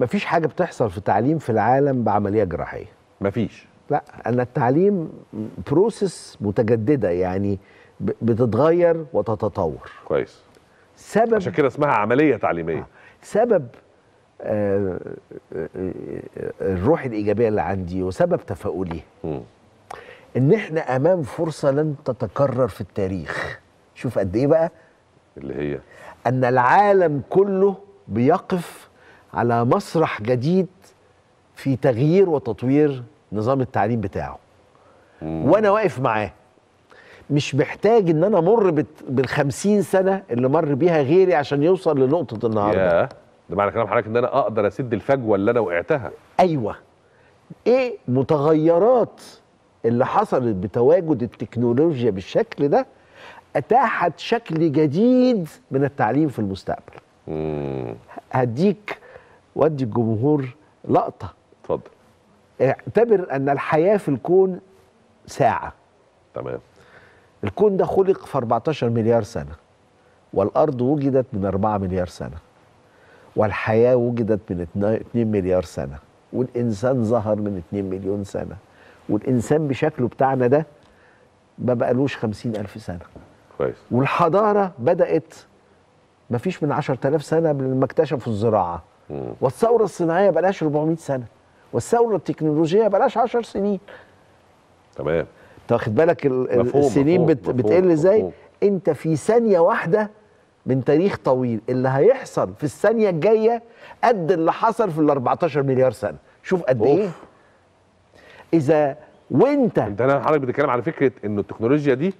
مفيش حاجه بتحصل في التعليم في العالم بعمليه جراحيه مفيش لا ان التعليم بروسيس متجدده يعني بتتغير وتتطور كويس سبب عشان كده اسمها عمليه تعليميه آه. سبب آه، آه، الروح الايجابيه اللي عندي وسبب تفاؤلي ان احنا امام فرصه لن تتكرر في التاريخ شوف قد ايه بقى اللي هي ان العالم كله بيقف على مسرح جديد في تغيير وتطوير نظام التعليم بتاعه وانا واقف معاه مش محتاج ان انا امر بالخمسين سنه اللي مر بيها غيري عشان يوصل لنقطه النهارده ده معنى كلام حضرتك ان انا اقدر اسد الفجوه اللي انا وقعتها ايوه ايه متغيرات اللي حصلت بتواجد التكنولوجيا بالشكل ده اتاحت شكل جديد من التعليم في المستقبل هديك وادي الجمهور لقطه اتفضل اعتبر ان الحياه في الكون ساعه تمام الكون ده خلق في 14 مليار سنه والارض وجدت من 4 مليار سنه والحياه وجدت من 2 مليار سنه والانسان ظهر من 2 مليون سنه والانسان بشكله بتاعنا ده ما بقالوش 50000 سنه كويس والحضاره بدات ما فيش من 10000 سنه قبل ما اكتشفوا الزراعه والثوره الصناعيه بقالهاش 400 سنه والثوره التكنولوجيه بقالهاش 10 سنين تمام واخد بالك مفهوم السنين مفهوم بتقل ازاي انت في ثانيه واحده من تاريخ طويل اللي هيحصل في الثانيه الجايه قد اللي حصل في ال 14 مليار سنه شوف قد إيه. أوف. ايه اذا وانت انت انا حضرتك بتتكلم على فكره ان التكنولوجيا دي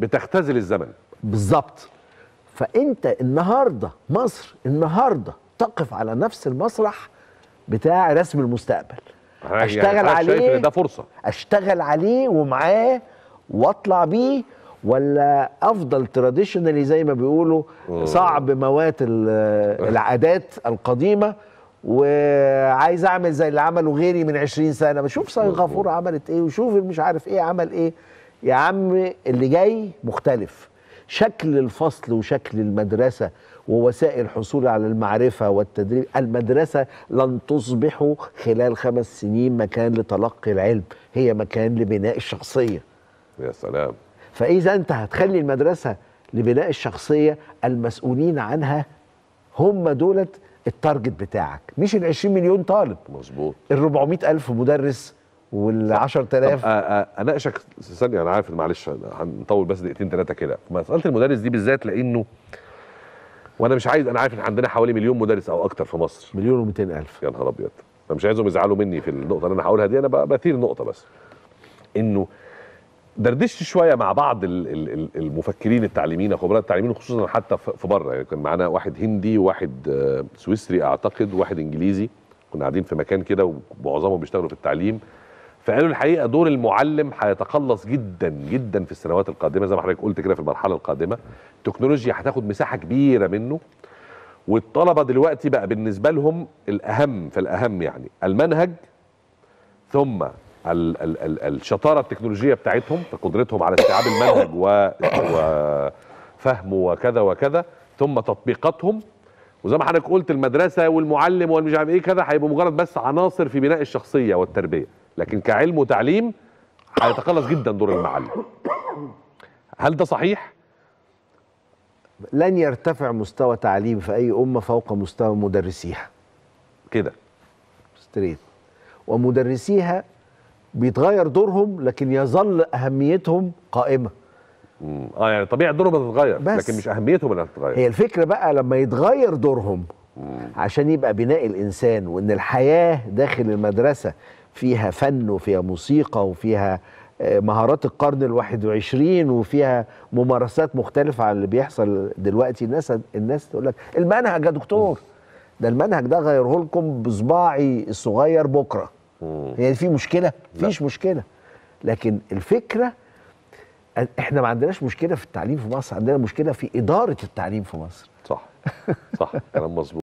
بتختزل الزمن بالظبط فانت النهارده مصر النهارده تقف على نفس المسرح بتاع رسم المستقبل يعني اشتغل يعني عليه شايف ده فرصه اشتغل عليه ومعاه واطلع بيه ولا افضل تراديشنالي زي ما بيقولوا صعب موات العادات القديمه وعايز اعمل زي اللي عمله غيري من 20 سنه بشوف سنغافوره عملت ايه وشوف مش عارف ايه عمل ايه يا عم اللي جاي مختلف شكل الفصل وشكل المدرسه ووسائل حصول على المعرفة والتدريب المدرسة لن تصبح خلال خمس سنين مكان لتلقي العلم هي مكان لبناء الشخصية يا سلام فإذا أنت هتخلي المدرسة لبناء الشخصية المسؤولين عنها هم دولت التارجت بتاعك مش ال 20 مليون طالب مظبوط ال 400 ألف مدرس وال 10000 اناقشك ثانيه انا عارف معلش هنطول بس دقيقتين ثلاثه كده مساله المدرس دي بالذات لانه وانا مش عايز انا عارف ان عندنا حوالي مليون مدرس او اكتر في مصر مليون و الف يا نهار ابيض انا مش عايزهم يزعلوا مني في النقطه اللي انا هقولها دي انا بثير نقطه بس انه دردشت شويه مع بعض المفكرين التعليميين خبراء التعليمين خصوصا حتى في بره يعني كان معانا واحد هندي وواحد آه، سويسري اعتقد وواحد انجليزي كنا قاعدين في مكان كده ومعظمهم بيشتغلوا في التعليم فقالوا الحقيقه دور المعلم هيتقلص جدا جدا في السنوات القادمه زي ما حضرتك قلت كده في المرحله القادمه التكنولوجيا هتاخد مساحه كبيره منه والطلبه دلوقتي بقى بالنسبه لهم الاهم فالاهم يعني المنهج ثم ال ال ال الشطاره التكنولوجيه بتاعتهم فقدرتهم على استيعاب المنهج وفهمه وكذا وكذا ثم تطبيقاتهم وزي ما حضرتك قلت المدرسه والمعلم والمش عارف ايه كذا هيبقوا مجرد بس عناصر في بناء الشخصيه والتربيه لكن كعلم وتعليم هيتقلص جدا دور المعلم هل ده صحيح؟ لن يرتفع مستوى تعليم في أي أمة فوق مستوى مدرسيها كده ستريت ومدرسيها بيتغير دورهم لكن يظل أهميتهم قائمة مم. اه يعني طبيعه دورهم هتتغير لكن مش اهميتهم اللي هتتغير هي الفكره بقى لما يتغير دورهم مم. عشان يبقى بناء الانسان وان الحياه داخل المدرسه فيها فن وفيها موسيقى وفيها آه، مهارات القرن الواحد وعشرين وفيها ممارسات مختلفة عن اللي بيحصل دلوقتي الناس الناس تقول لك المنهج يا دكتور ده المنهج ده غيره لكم بصباعي الصغير بكرة هي يعني في مشكلة؟ فيش مشكلة لكن الفكرة احنا ما عندناش مشكلة في التعليم في مصر عندنا مشكلة في إدارة التعليم في مصر صح صح كلام مظبوط